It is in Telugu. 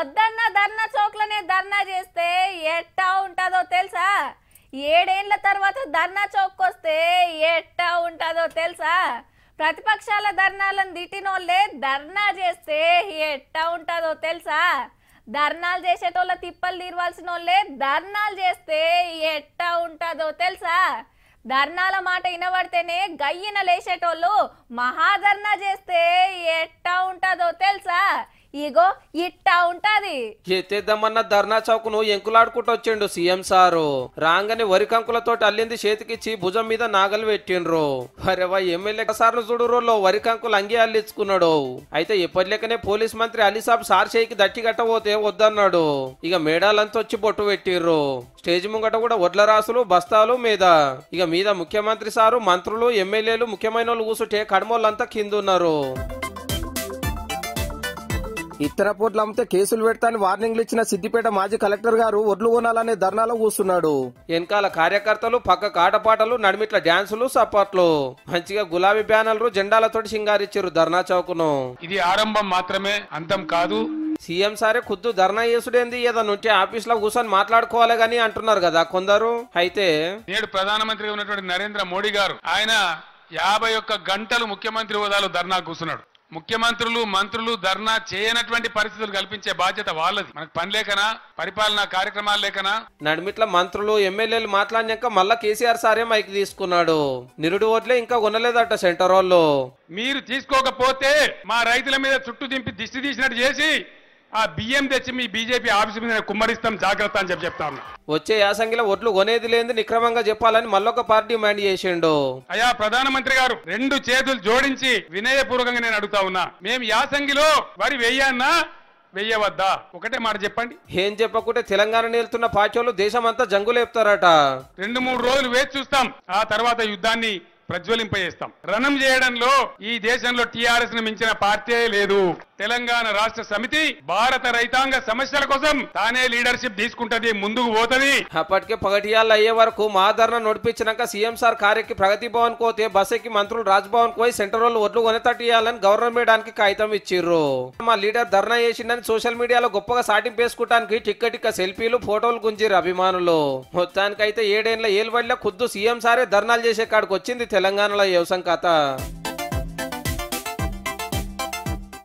వద్దన్న ధర్నా చౌక్లోనే ధర్నా చేస్తే ఎట్టా ఉంటుందో తెలుసా ఏడేళ్ల తర్వాత ధర్నా చౌక్ వస్తే ఎట్టా ఉంటుందో తెలుసా ప్రతిపక్షాల ధర్నాలను వాళ్ళే ధర్నా చేస్తే ఎట్టా ఉంటుందో తెలుసా ధర్నాలు చేసేటోళ్ళ తిప్పలు తీరవలసిన వాళ్ళే ధర్నాలు చేస్తే ఎట్టా ఉంటుందో తెలుసా ధర్నాల మాట వినబడితేనే గయ్యన లేచేటోళ్ళు మహాధర్నా చేస్తే ఎట్టా ఇగో ఇట్టా ఉంటది ఎత్తేద్దామన్న ధర్నా చౌక్ ను ఎంకులాడుకుంటూ వచ్చిండు సీఎం సారు రాగానే వరి కంకులతో అల్లింది చేతికిచ్చి భుజం మీద నాగలు పెట్టిండ్రు అరేవా ఎమ్మెల్యే సార్ చూడు రోజులో వరి కంకులు అంగే అల్లించుకున్నాడు అయితే ఎప్పటిలేకనే పోలీస్ మంత్రి అలీసాబ్ సార్ చేయికి దట్టి కట్టబోతే వద్దన్నాడు ఇక మేడాలంతా వచ్చి బొట్టు పెట్టిర్రు స్టేజ్ ముంగట కూడా వడ్ల రాసులు బస్తాలు మీద ఇక మీద ముఖ్యమంత్రి సారు మంత్రులు ఎమ్మెల్యేలు ముఖ్యమైన వాళ్ళు కూసుంటే కడమోళ్ళంతా కింద ఉన్నారు ఇతర పోట్లు అమ్మితే కేసులు అని వార్నింగ్లు ఇచ్చిన సిద్దిపేట మాజీ కలెక్టర్ గారు ఒడ్లు కొనాలనే ధర్నాలో కూస్తున్నాడు వెనకాల కార్యకర్తలు పక్క కాటపాటలు నడిమిట్ల డాన్సులు సపాట్లు మంచిగా గులాబీ బ్యానర్లు జెండాలతో సింగారిచ్చారు ధర్నా చౌకును ఇది ఆరంభం మాత్రమే అంతం కాదు సీఎం సారే ఖుద్దు ధర్నా చేసుడేంది ఏదో నుంచి ఆఫీస్ లో కూర్చొని మాట్లాడుకోవాలి గాని అంటున్నారు కదా కొందరు అయితే నేడు ప్రధానమంత్రి ఉన్నటువంటి నరేంద్ర మోడీ గారు ఆయన యాభై ఒక్క గంటలు ముఖ్యమంత్రి హోదాలో ధర్నా కూర్చున్నాడు ముఖ్యమంత్రులు మంత్రులు ధర్నా చేయనటువంటి పరిస్థితులు కల్పించే బాధ్యత వాళ్ళది మనకు పని లేకనా పరిపాలన కార్యక్రమాలు లేకనా నడిమిట్ల మంత్రులు ఎమ్మెల్యేలు మాట్లాడినాక మళ్ళా కేసీఆర్ సారే మైక్ తీసుకున్నాడు నిరుడు ఓట్లే ఇంకా ఉండలేదట సెంటర్ వాళ్ళు మీరు తీసుకోకపోతే మా రైతుల మీద చుట్టూ దింపి దిష్టి తీసినట్టు చేసి ఆ బియ్యం తెచ్చి మీ బీజేపీ ఆఫీస్ మీద కుమ్మరిస్తాం జాగ్రత్త అని చెప్పి చెప్తాం వచ్చే యాసంగిలో ఓట్లు కొనేది లేని నిక్రమంగా చెప్పాలని మళ్ళొక పార్టీ మ్యాండ్ చేసిండు అయ్యా ప్రధానమంత్రి గారు రెండు చేతులు జోడించి వినయపూర్వకంగా నేను అడుగుతా ఉన్నా మేము యాసంగిలో వరి వెయ్యన్నా వెయ్యవద్దా ఒకటే మాట చెప్పండి ఏం చెప్పకుంటే తెలంగాణ నేలుతున్న పాచోలు దేశం అంతా జంగులేపుతారట రెండు మూడు రోజులు వేచి చూస్తాం ఆ తర్వాత యుద్ధాన్ని ప్రజ్వలింపజేస్తాం రణం చేయడంలో ఈ దేశంలో టీఆర్ఎస్ ను మించిన పార్టీ లేదు తెలంగాణ రాష్ట్ర సమితి భారత రైతాంగ సమస్యల కోసం తానే లీడర్షిప్ తీసుకుంటది ముందుకు పోతది అప్పటికే పగటియాళ్ళు అయ్యే వరకు మాధరణ నడిపించినాక సీఎం సార్ కార్యకి ప్రగతి భవన్ కోతే బస్ ఎక్కి మంత్రులు రాజ్భవన్ పోయి సెంటర్ వాళ్ళు ఒడ్లు కొనతట్టియాలని గవర్నర్ మేడానికి కాగితం ఇచ్చిర్రు మా లీడర్ ధర్నా చేసిందని సోషల్ మీడియాలో గొప్పగా సాటింపు వేసుకోవడానికి టిక్క టిక్క సెల్ఫీలు ఫోటోలు గుంజిరు అభిమానులు మొత్తానికైతే ఏడేళ్ల పడిలో ఖుద్దు సీఎం సారే ధర్నాలు చేసే కాడికి వచ్చింది తెలంగాణలో వ్యవసాయం ఖాతా